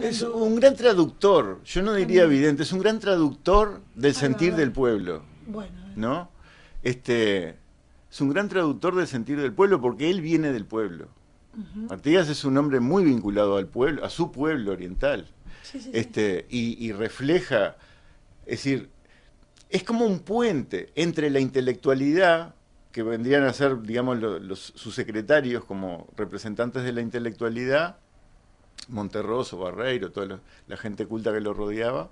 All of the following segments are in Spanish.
Es un gran traductor, yo no diría evidente, es un gran traductor del ah, sentir del pueblo. Bueno. Eh. ¿No? Este, es un gran traductor del sentir del pueblo porque él viene del pueblo. Martínez es un hombre muy vinculado al pueblo, a su pueblo oriental. Este, y, refleja, es decir, es como un puente entre la intelectualidad, que vendrían a ser, digamos, sus secretarios como representantes de la intelectualidad, Monterroso, Barreiro, toda la, gente culta que lo rodeaba.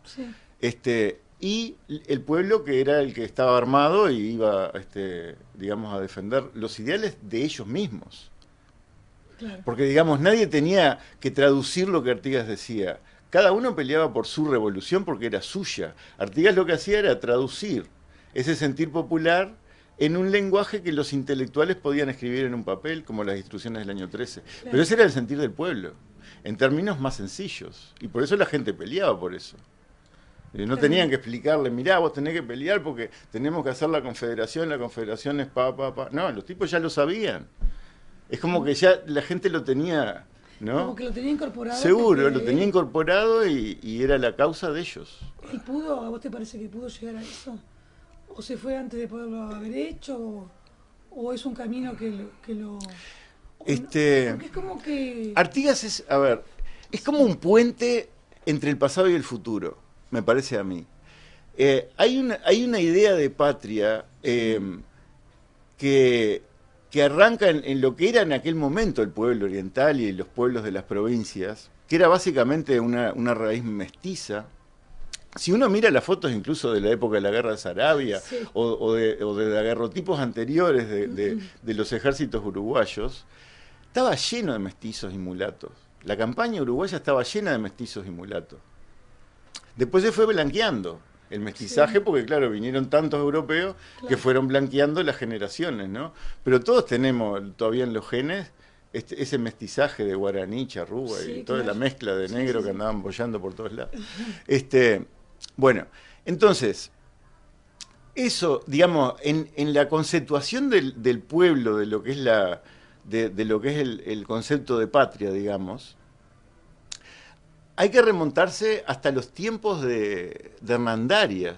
Este, y el pueblo que era el que estaba armado y iba, este, digamos, a defender los ideales de ellos mismos. Porque, digamos, nadie tenía que traducir lo que Artigas decía. Cada uno peleaba por su revolución porque era suya. Artigas lo que hacía era traducir ese sentir popular en un lenguaje que los intelectuales podían escribir en un papel, como las instrucciones del año 13. Pero ese era el sentir del pueblo en términos más sencillos. Y por eso la gente peleaba por eso. Eh, no tenían que explicarle, mirá, vos tenés que pelear porque tenemos que hacer la confederación, la confederación es pa, pa, pa. No, los tipos ya lo sabían. Es como que ya la gente lo tenía, ¿no? Como que lo tenía incorporado. Seguro, lo tenía incorporado y, era la causa de ellos. ¿Y pudo, a vos te parece que pudo llegar a eso? ¿O se fue antes de poderlo haber hecho? ¿O, es un camino que lo... Este, es como Artigas es, a ver, es como un puente entre el pasado y el futuro, me parece a mí. Eh, hay, una, idea de patria em, que, que, arranca en, lo que era en aquel momento el pueblo oriental y los pueblos de las provincias, que era básicamente una raíz mestiza, si uno mira las fotos incluso de la época de la guerra de Sarabia o, de, agarrotipos anteriores de, los ejércitos uruguayos, estaba lleno de mestizos y mulatos. La campaña uruguaya estaba llena de mestizos y mulatos. Después se fue blanqueando el mestizaje, porque claro, vinieron tantos europeos que fueron blanqueando las generaciones, ¿no? Pero todos tenemos todavía en los genes este, ese mestizaje de guaraní, charrúa y toda la mezcla de negro que andaban bollando por todos lados. Este, bueno, entonces, eso, digamos, en, la conceptuación del, pueblo, de lo que es, la, de, lo que es el, concepto de patria, digamos, hay que remontarse hasta los tiempos de, de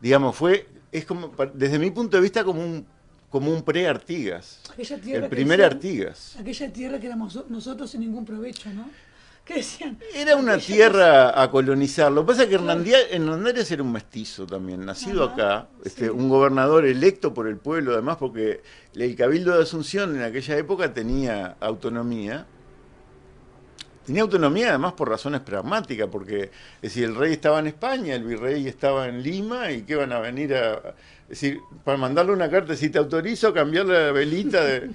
Digamos, fue, es como, desde mi punto de vista, como un como un pre-Artigas. El primer Artigas. Aquella tierra que éramos nosotros sin ningún provecho, ¿no? Era una tierra a colonizar. Lo que pasa es que Hernández era un mestizo también, nacido acá, este, un gobernador electo por el pueblo, además, porque el Cabildo de Asunción en aquella época tenía autonomía. Tenía autonomía además por razones pragmáticas, porque si el rey estaba en España, el virrey estaba en Lima, y qué van a venir a. decir, para mandarle una carta, si te autorizo cambiar la velita de.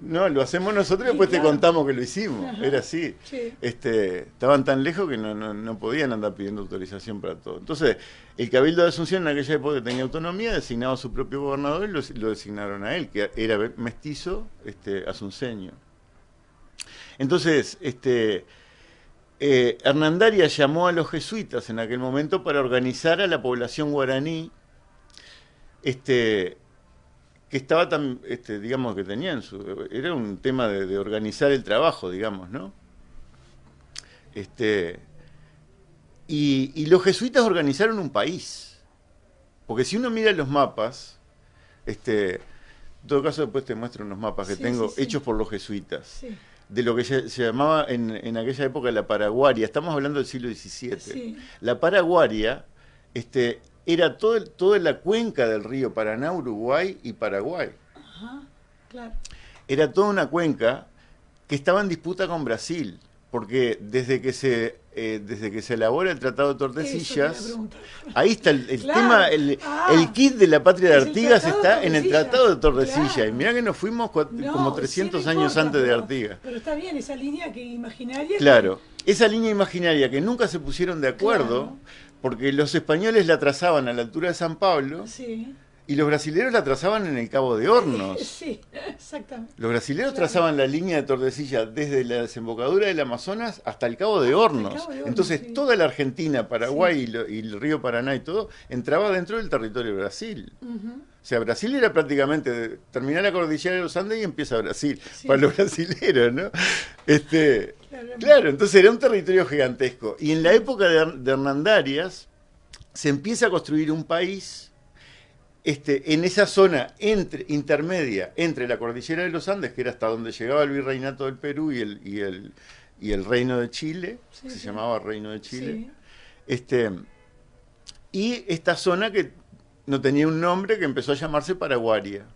No, lo hacemos nosotros y después te contamos que lo hicimos. Era así. Este, estaban tan lejos que no, podían andar pidiendo autorización para todo. Entonces, el Cabildo de Asunción en aquella época tenía autonomía, designaba a su propio gobernador y lo, designaron a él, que era mestizo este, asunceño. Entonces, este, eh, Hernandaria llamó a los jesuitas en aquel momento para organizar a la población guaraní este, que estaba tan, este, digamos, que tenían su, era un tema de, organizar el trabajo, digamos, ¿no? Este, y, los jesuitas organizaron un país, porque si uno mira los mapas, este, en todo caso después te muestro unos mapas que tengo hechos por los jesuitas, de lo que se, llamaba en, en, aquella época la Paraguaria, estamos hablando del siglo XVII, la Paraguaria este, era todo toda la cuenca del río Paraná, Uruguay y Paraguay. Era toda una cuenca que estaba en disputa con Brasil, porque desde que se eh, desde que se elabora el Tratado de Tordesillas, ahí está el, tema, ah. el, kit de la patria de Artigas está en el Tratado de Tordesillas. Y mira que nos fuimos como 300 años antes de Artigas. Pero, está bien, esa línea que imaginaria. Claro, esa línea imaginaria que nunca se pusieron de acuerdo porque los españoles la trazaban a la altura de San Pablo. Y los brasileños la trazaban en el Cabo de Hornos. Sí, exactamente. Los brasileños trazaban la línea de Tordesillas desde la desembocadura del Amazonas hasta el Cabo de Hornos. Entonces, toda la Argentina, Paraguay y, el río Paraná y todo, entraba dentro del territorio de Brasil. O sea, Brasil era prácticamente terminar la cordillera de los Andes y empieza Brasil, para los brasileros, ¿no? Este, Claro, entonces era un territorio gigantesco. Y en la época de, Hernandarias se empieza a construir un país este, en esa zona intermedia entre la cordillera de los Andes, que era hasta donde llegaba el virreinato del Perú y el, y el, reino de Chile, se llamaba reino de Chile, este, y esta zona que no tenía un nombre que empezó a llamarse Paraguaria.